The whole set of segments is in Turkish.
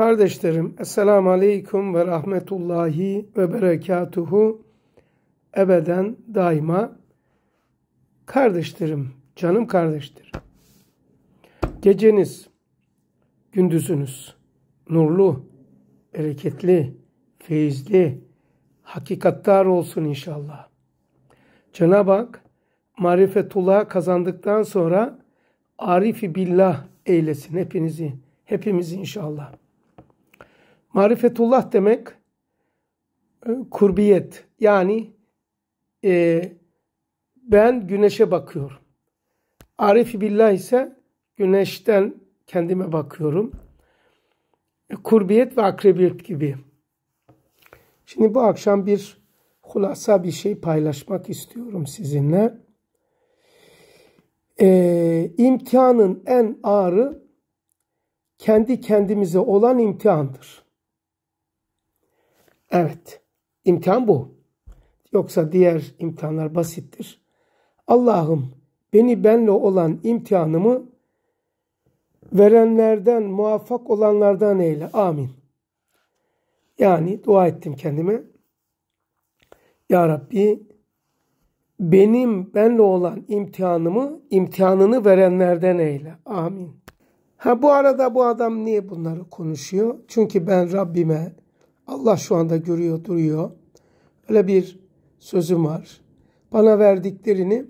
Kardeşlerim, Esselamu Aleyküm ve Rahmetullahi ve Berekatuhu ebeden daima. Kardeşlerim, canım kardeşlerim, geceniz, gündüzünüz nurlu, bereketli, feyizli, hakikattar olsun inşallah. Cenab-ı Hak marifetullah kazandıktan sonra arifi billah eylesin hepinizi, hepimizi inşallah. Marifetullah demek e, kurbiyet. Yani e, ben güneşe bakıyorum. Arif billah ise güneşten kendime bakıyorum. E, kurbiyet ve akrebiyet gibi. Şimdi bu akşam bir hulasa bir şey paylaşmak istiyorum sizinle. Ee, imtihanın en ağırı kendi kendimize olan imtihandır. Evet. İmtihan bu. Yoksa diğer imtihanlar basittir. Allah'ım beni benle olan imtihanımı verenlerden, muvaffak olanlardan eyle. Amin. Yani dua ettim kendime. Ya Rabbi benim benle olan imtihanımı, imtihanını verenlerden eyle. Amin. Ha bu arada bu adam niye bunları konuşuyor? Çünkü ben Rabbime Allah şu anda görüyor, duruyor. Öyle bir sözüm var. Bana verdiklerini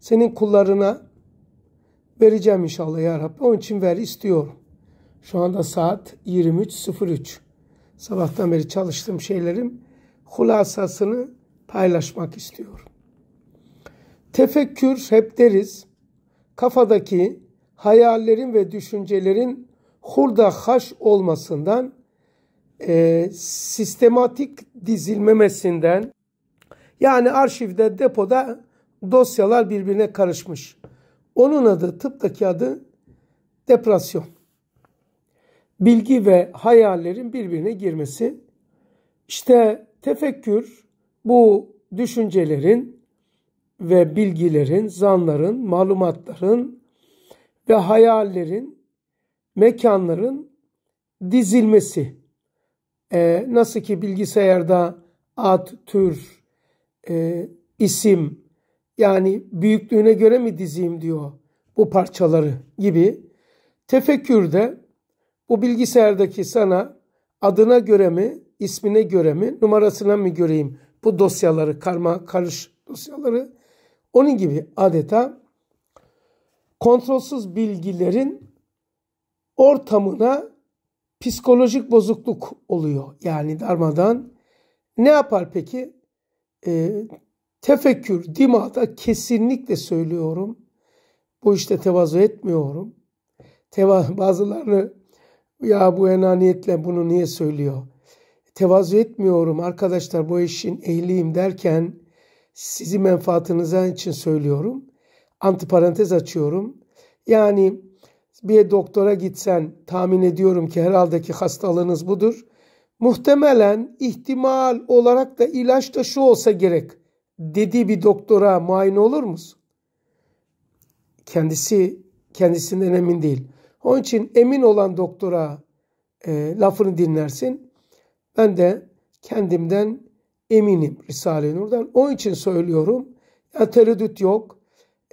senin kullarına vereceğim inşallah ya Rabbi. Onun için ver istiyorum. Şu anda saat 23.03. Sabahtan beri çalıştığım şeylerim hulasasını paylaşmak istiyorum. Tefekkür hep deriz. Kafadaki hayallerin ve düşüncelerin hurda haş olmasından e, sistematik dizilmemesinden yani arşivde depoda dosyalar birbirine karışmış. Onun adı tıptaki adı depresyon. Bilgi ve hayallerin birbirine girmesi. İşte tefekkür bu düşüncelerin ve bilgilerin, zanların, malumatların ve hayallerin, mekanların dizilmesi e, nasıl ki bilgisayarda ad, tür, e, isim yani büyüklüğüne göre mi dizeyim diyor bu parçaları gibi. Tefekkürde bu bilgisayardaki sana adına göre mi, ismine göre mi, numarasına mı göreyim bu dosyaları, karma karış dosyaları onun gibi adeta kontrolsüz bilgilerin ortamına psikolojik bozukluk oluyor. Yani darmadan ne yapar peki? E, tefekkür, dimada kesinlikle söylüyorum. Bu işte tevazu etmiyorum. Teva, bazılarını ya bu enaniyetle bunu niye söylüyor? Tevazu etmiyorum arkadaşlar bu işin ehliyim derken sizi menfaatınıza için söylüyorum. Antiparantez açıyorum. Yani bir doktora gitsen tahmin ediyorum ki herhalde ki hastalığınız budur. Muhtemelen ihtimal olarak da ilaç da şu olsa gerek dedi bir doktora muayene olur musun? Kendisi kendisinden emin değil. Onun için emin olan doktora e, lafını dinlersin. Ben de kendimden eminim Risale-i Nur'dan. Onun için söylüyorum. Ya tereddüt yok.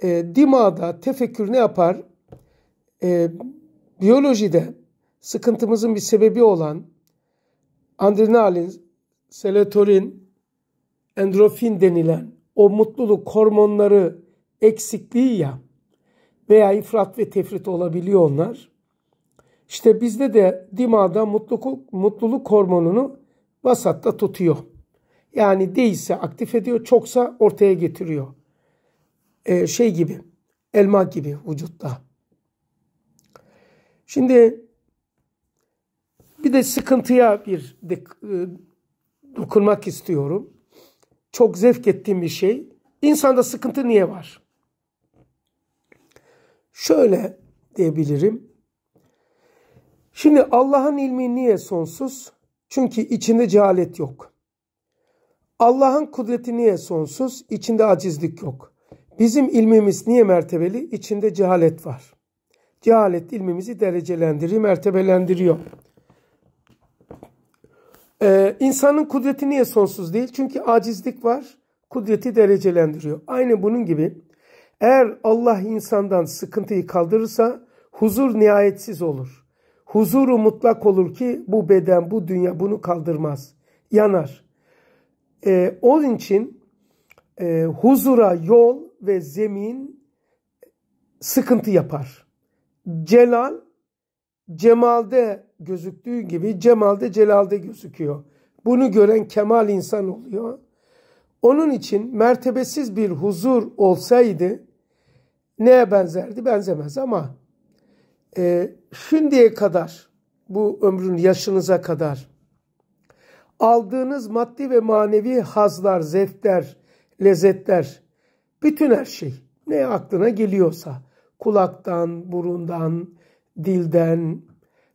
E, dimağda tefekkür ne yapar? e, biyolojide sıkıntımızın bir sebebi olan adrenalin, serotonin, endorfin denilen o mutluluk hormonları eksikliği ya veya ifrat ve tefrit olabiliyor onlar. İşte bizde de dimağda mutluluk, mutluluk hormonunu vasatta tutuyor. Yani değilse aktif ediyor, çoksa ortaya getiriyor. Ee, şey gibi, elma gibi vücutta. Şimdi bir de sıkıntıya bir e, dokunmak istiyorum. Çok zevk ettiğim bir şey. İnsanda sıkıntı niye var? Şöyle diyebilirim. Şimdi Allah'ın ilmi niye sonsuz? Çünkü içinde cehalet yok. Allah'ın kudreti niye sonsuz? İçinde acizlik yok. Bizim ilmimiz niye mertebeli? İçinde cehalet var cehalet ilmimizi derecelendiriyor, mertebelendiriyor. Ee, insanın kudreti niye sonsuz değil? Çünkü acizlik var, kudreti derecelendiriyor. Aynı bunun gibi eğer Allah insandan sıkıntıyı kaldırırsa huzur nihayetsiz olur. Huzuru mutlak olur ki bu beden, bu dünya bunu kaldırmaz. Yanar. Ee, onun için e, huzura yol ve zemin sıkıntı yapar. Celal cemalde gözüktüğü gibi cemalde celalde gözüküyor. Bunu gören kemal insan oluyor. Onun için mertebesiz bir huzur olsaydı neye benzerdi? Benzemez ama e, şimdiye kadar bu ömrün yaşınıza kadar aldığınız maddi ve manevi hazlar, zevkler, lezzetler bütün her şey ne aklına geliyorsa kulaktan, burundan, dilden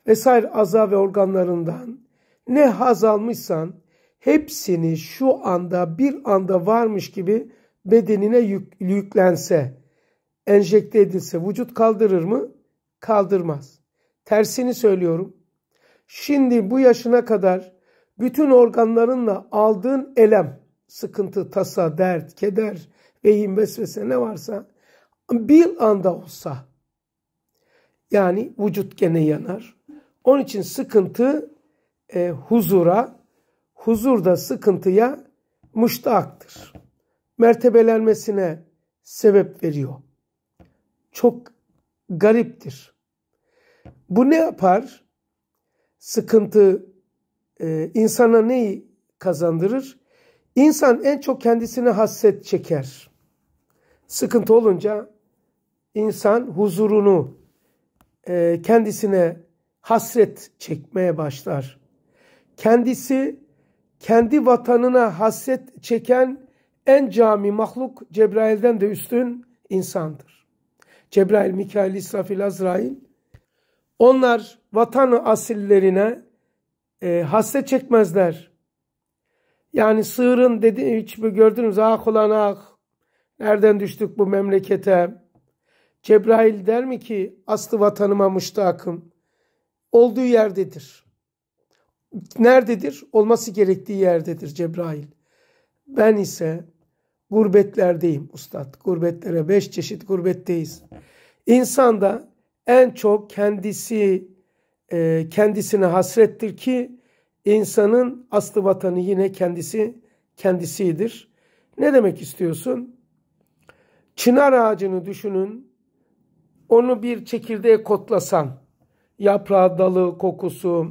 vesaire aza ve organlarından ne haz almışsan hepsini şu anda bir anda varmış gibi bedenine yük, yüklense, enjekte edilse vücut kaldırır mı? Kaldırmaz. Tersini söylüyorum. Şimdi bu yaşına kadar bütün organlarınla aldığın elem, sıkıntı, tasa, dert, keder, vehim, vesvese ne varsa bir anda olsa yani vücut gene yanar. Onun için sıkıntı e, huzura, huzur da sıkıntıya muştaktır. Mertebelenmesine sebep veriyor. Çok gariptir. Bu ne yapar? Sıkıntı e, insana neyi kazandırır? İnsan en çok kendisine hasret çeker. Sıkıntı olunca insan huzurunu e, kendisine hasret çekmeye başlar. Kendisi kendi vatanına hasret çeken en cami mahluk Cebrail'den de üstün insandır. Cebrail, Mikail, İsrafil, Azrail onlar vatanı asillerine e, hasret çekmezler. Yani sığırın dedi hiç mi gördünüz ah ulan ah nereden düştük bu memlekete Cebrail der mi ki aslı vatanıma müştakım? Olduğu yerdedir. Nerededir? Olması gerektiği yerdedir Cebrail. Ben ise gurbetlerdeyim ustad. Gurbetlere beş çeşit gurbetteyiz. İnsan da en çok kendisi e, kendisine hasrettir ki insanın aslı vatanı yine kendisi kendisidir. Ne demek istiyorsun? Çınar ağacını düşünün onu bir çekirdeğe kotlasan, yaprağı, dalı, kokusu,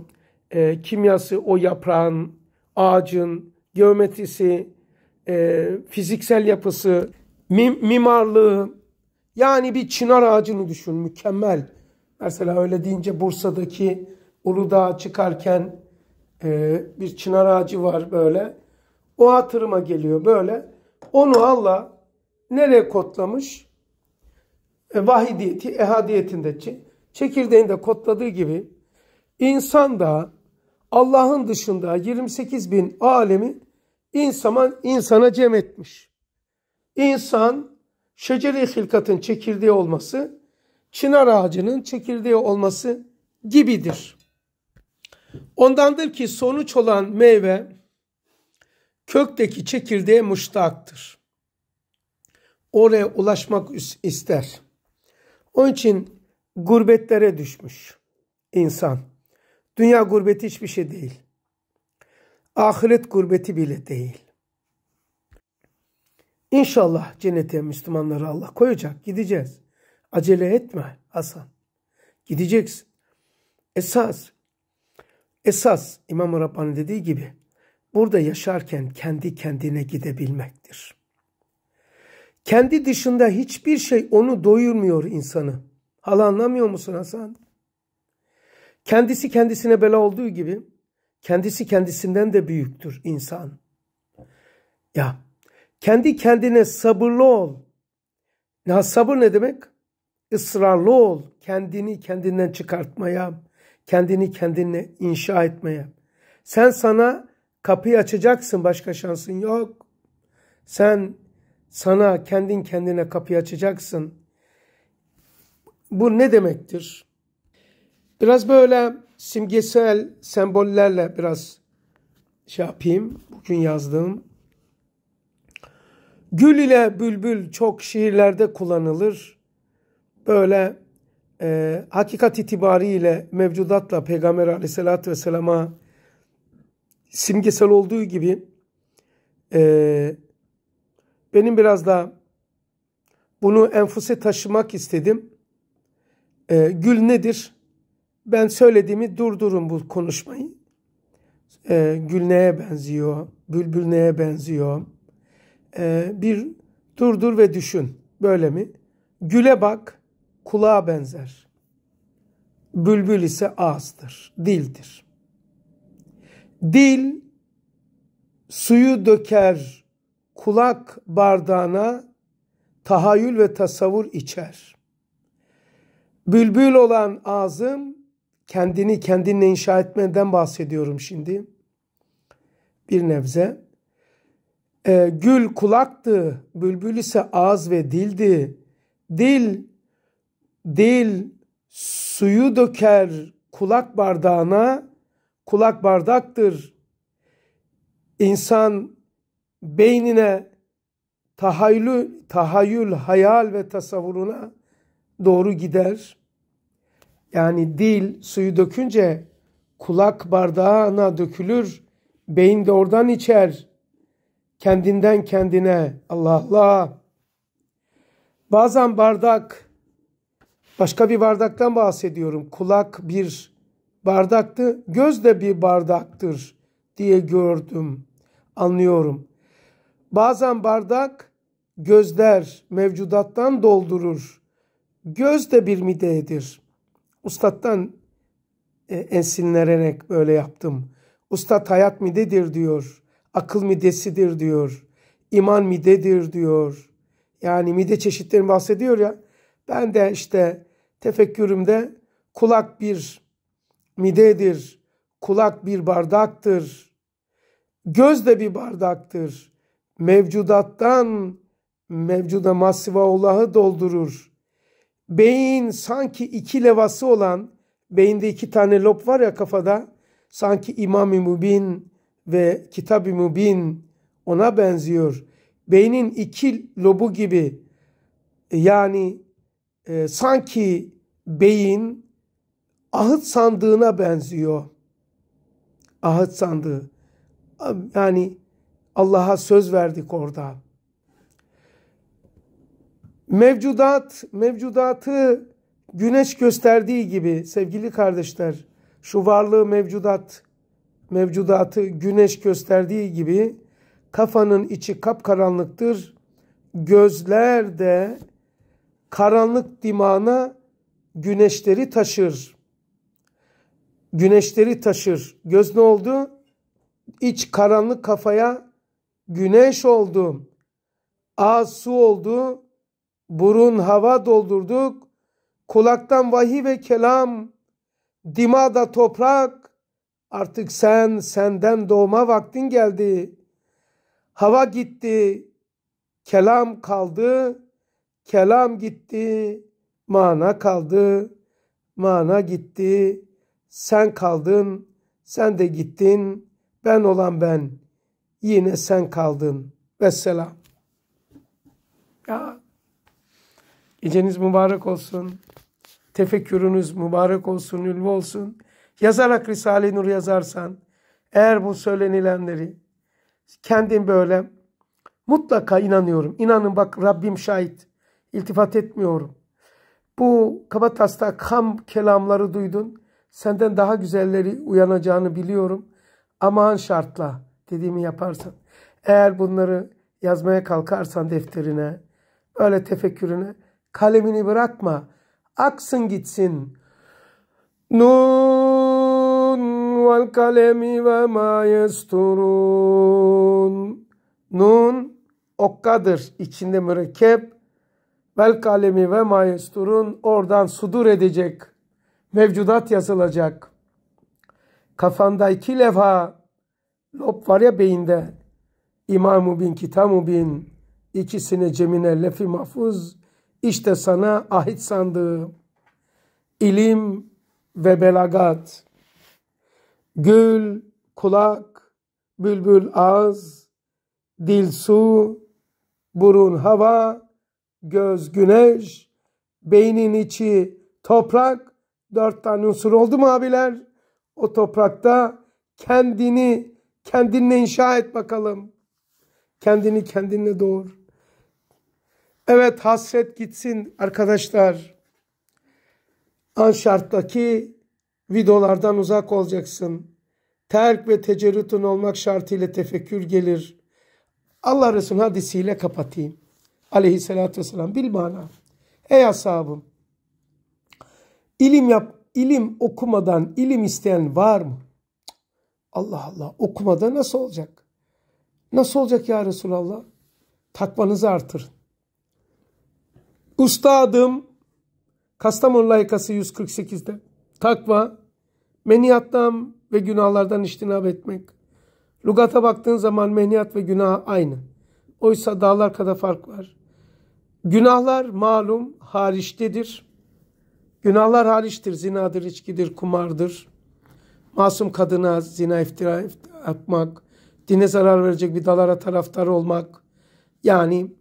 e, kimyası, o yaprağın, ağacın, geometrisi, e, fiziksel yapısı, mim, mimarlığı, yani bir çınar ağacını düşün, mükemmel. Mesela öyle deyince Bursa'daki Uludağ'a çıkarken e, bir çınar ağacı var böyle. O hatırıma geliyor böyle. Onu Allah nereye kotlamış? E, vahidiyeti, ehadiyetinde de kodladığı gibi insan da Allah'ın dışında 28 bin alemi insan, insana cem etmiş. İnsan şeceri hilkatın çekirdeği olması, çınar ağacının çekirdeği olması gibidir. Ondandır ki sonuç olan meyve kökteki çekirdeğe muştaktır. Oraya ulaşmak ister. Onun için gurbetlere düşmüş insan. Dünya gurbeti hiçbir şey değil. Ahiret gurbeti bile değil. İnşallah cennete Müslümanları Allah koyacak. Gideceğiz. Acele etme Hasan. Gideceksin. Esas, esas İmam-ı Rabbani dediği gibi burada yaşarken kendi kendine gidebilmektir. Kendi dışında hiçbir şey onu doyurmuyor insanı. Hala anlamıyor musun Hasan? Kendisi kendisine bela olduğu gibi kendisi kendisinden de büyüktür insan. Ya kendi kendine sabırlı ol. Ya sabır ne demek? Israrlı ol. Kendini kendinden çıkartmaya, kendini kendine inşa etmeye. Sen sana kapıyı açacaksın başka şansın yok. Sen sana kendin kendine kapıyı açacaksın. Bu ne demektir? Biraz böyle simgesel sembollerle biraz şey yapayım. Bugün yazdığım. Gül ile bülbül çok şiirlerde kullanılır. Böyle e, hakikat itibariyle mevcudatla Peygamber aleyhissalatü vesselama simgesel olduğu gibi e, benim biraz daha bunu enfuse taşımak istedim. E, gül nedir? Ben söylediğimi durdurun bu konuşmayı. E, gül neye benziyor? Bülbül neye benziyor? E, bir durdur ve düşün. Böyle mi? Güle bak, kulağa benzer. Bülbül ise ağızdır, dildir. Dil suyu döker kulak bardağına tahayyül ve tasavvur içer. Bülbül olan ağzım kendini kendinle inşa etmeden bahsediyorum şimdi. Bir nebze. E, gül kulaktı, bülbül ise ağız ve dildi. Dil, dil suyu döker kulak bardağına, kulak bardaktır. İnsan beynine tahayyül, tahayyül, hayal ve tasavvuruna doğru gider. Yani dil suyu dökünce kulak bardağına dökülür, beyin de oradan içer. Kendinden kendine Allah Allah. Bazen bardak, başka bir bardaktan bahsediyorum. Kulak bir bardaktı, göz de bir bardaktır diye gördüm, anlıyorum. Bazen bardak gözler mevcudattan doldurur. Göz de bir midedir. Ustattan e, ensinlenerek böyle yaptım. Ustat hayat midedir diyor. Akıl midesidir diyor. İman midedir diyor. Yani mide çeşitlerini bahsediyor ya. Ben de işte tefekkürümde kulak bir midedir. Kulak bir bardaktır. Göz de bir bardaktır mevcudattan mevcuda Masiva Allahı doldurur. Beyin sanki iki levası olan, beyinde iki tane lob var ya kafada, sanki İmam-ı Mubin ve Kitab-ı Mubin ona benziyor. Beynin iki lobu gibi yani e, sanki beyin ahıt sandığına benziyor. Ahıt sandığı. Yani Allah'a söz verdik orada. Mevcudat, mevcudatı güneş gösterdiği gibi sevgili kardeşler, şu varlığı mevcudat, mevcudatı güneş gösterdiği gibi kafanın içi kapkaranlıktır. Gözler de karanlık dimana güneşleri taşır. Güneşleri taşır. Göz ne oldu? İç karanlık kafaya güneş oldu. Ağız su oldu. Burun hava doldurduk. Kulaktan vahiy ve kelam. Dimada toprak. Artık sen senden doğma vaktin geldi. Hava gitti. Kelam kaldı. Kelam gitti. Mana kaldı. Mana gitti. Sen kaldın. Sen de gittin. Ben olan ben.'' yine sen kaldın. Vesselam. Ya geceniz mübarek olsun. Tefekkürünüz mübarek olsun, ülve olsun. Yazarak Risale-i Nur yazarsan eğer bu söylenilenleri kendin böyle mutlaka inanıyorum. İnanın bak Rabbim şahit. İltifat etmiyorum. Bu kabatas'ta kam kelamları duydun. Senden daha güzelleri uyanacağını biliyorum. Aman şartla dediğimi yaparsan, eğer bunları yazmaya kalkarsan defterine, öyle tefekkürüne kalemini bırakma. Aksın gitsin. Nun vel kalemi ve ma yesturun. Nun okkadır. içinde mürekkep. Vel kalemi ve ma yesturun. Oradan sudur edecek. Mevcudat yazılacak. Kafanda iki levha lob var ya beyinde. İmam-ı bin, kitab bin. İkisini cemine lefi mahfuz. İşte sana ahit sandığım. ilim ve belagat. Gül, kulak, bülbül ağız, dil su, burun hava, göz güneş, beynin içi toprak. Dört tane unsur oldu mu abiler? O toprakta kendini Kendinle inşa et bakalım. Kendini kendinle doğur. Evet hasret gitsin arkadaşlar. Anşart'taki videolardan uzak olacaksın. Terk ve tecerrütün olmak şartıyla tefekkür gelir. Allah Resulü hadisiyle kapatayım. Aleyhisselatü vesselam. Bil bana. Ey ashabım. İlim yap, ilim okumadan ilim isteyen var mı? Allah Allah okumada nasıl olacak? Nasıl olacak ya Resulallah? Takvanızı artır. Ustadım Kastamonu layıkası 148'de takva meniyattan ve günahlardan iştinab etmek. Lugata baktığın zaman meniyat ve günah aynı. Oysa dağlar kadar fark var. Günahlar malum hariçtedir. Günahlar hariçtir. Zinadır, içkidir, kumardır, masum kadına zina iftira yapmak, dine zarar verecek bir dalara taraftar olmak, yani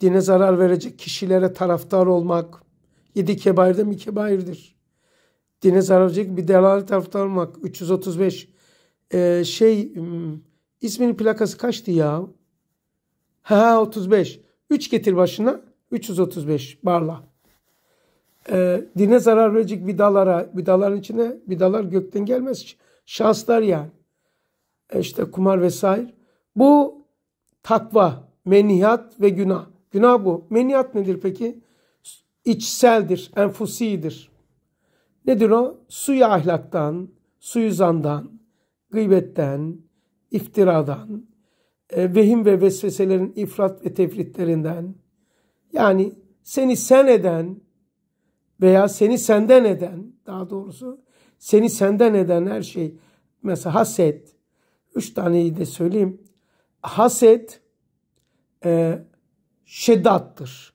dine zarar verecek kişilere taraftar olmak, yedi kebairde mi kebairdir? Dine zarar verecek bir dalara taraftar olmak, 335. Ee, şey, hmm, isminin plakası kaçtı ya? Ha 35. 3 getir başına, 335 barla e, dine zarar verecek vidalara, vidaların içine vidalar gökten gelmez. Şanslar yani. E işte kumar vesaire. Bu takva, menihat ve günah. Günah bu. Menihat nedir peki? İçseldir, enfusidir. Nedir o? Suyu ahlaktan, suyu zandan, gıybetten, iftiradan, e, vehim ve vesveselerin ifrat ve tefritlerinden, yani seni sen eden, veya seni senden eden daha doğrusu seni senden eden her şey mesela haset üç taneyi de söyleyeyim haset e, şiddattır.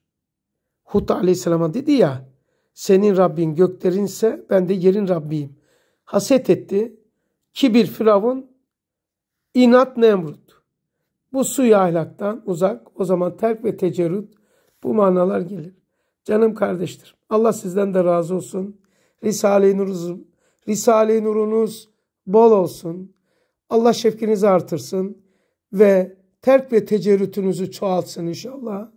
Hud aleyhisselama dedi ya senin Rabbin göklerinse ben de yerin Rabbiyim. Haset etti. Kibir Firavun, inat Nemrut. Bu suya ahlaktan uzak o zaman terk ve tecerrüt bu manalar gelir canım kardeştir. Allah sizden de razı olsun. Risale-i Nurunuz, Risale Nurunuz bol olsun. Allah şefkinizi artırsın ve terk ve tecerrütünüzü çoğaltsın inşallah.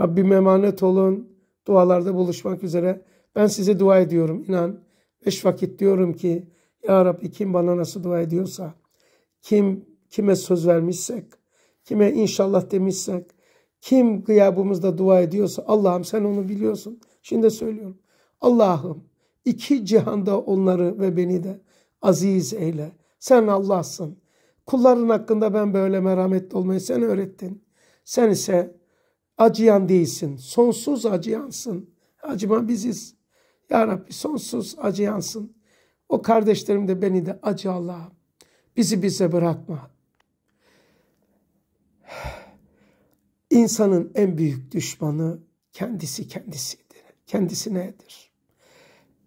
Rabbim emanet olun. Dualarda buluşmak üzere. Ben size dua ediyorum inan. Beş vakit diyorum ki Ya Rabbi kim bana nasıl dua ediyorsa, kim kime söz vermişsek, kime inşallah demişsek, kim gıyabımızda dua ediyorsa Allah'ım sen onu biliyorsun. Şimdi söylüyorum. Allah'ım iki cihanda onları ve beni de aziz eyle. Sen Allah'sın. Kulların hakkında ben böyle merhametli olmayı sen öğrettin. Sen ise acıyan değilsin. Sonsuz acıyansın. Acıma biziz. Ya Rabbi sonsuz acıyansın. O kardeşlerim de beni de acı Allah'ım. Bizi bize bırakma. İnsanın en büyük düşmanı kendisi kendisidir. Kendisinedir.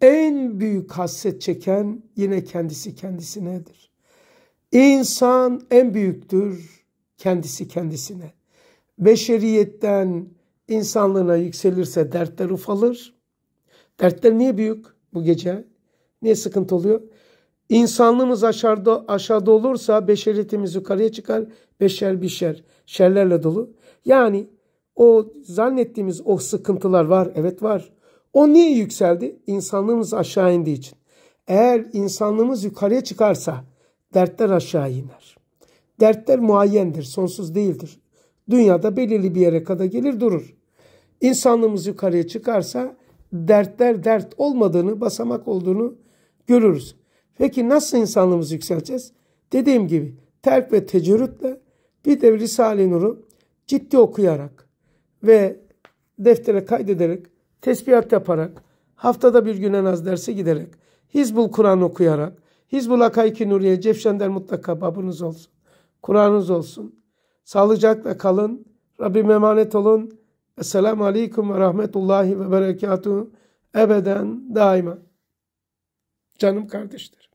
En büyük hasret çeken yine kendisi kendisinedir. İnsan en büyüktür kendisi kendisine. Beşeriyetten insanlığına yükselirse dertler ufalır. Dertler niye büyük bu gece? Niye sıkıntı oluyor? İnsanlığımız aşağıda, aşağıda olursa beşeriyetimiz yukarıya çıkar. Beşer bir şer. Şerlerle dolu. Yani o zannettiğimiz o sıkıntılar var. Evet var. O niye yükseldi? İnsanlığımız aşağı indiği için. Eğer insanlığımız yukarıya çıkarsa dertler aşağı iner. Dertler muayyendir, sonsuz değildir. Dünyada belirli bir yere kadar gelir durur. İnsanlığımız yukarıya çıkarsa dertler dert olmadığını, basamak olduğunu görürüz. Peki nasıl insanlığımızı yükselteceğiz? Dediğim gibi terk ve tecerrütle bir de Risale-i Nur'u ciddi okuyarak ve deftere kaydederek, tesbihat yaparak, haftada bir gün en az derse giderek, Hizbul Kur'an okuyarak, Hizbul Akaiki Nuriye Cefşender mutlaka babınız olsun. Kur'an'ınız olsun. Sağlıcakla kalın. Rabbim emanet olun. Esselamu Aleyküm ve Rahmetullahi ve Berekatuhu ebeden daima. Canım kardeşlerim.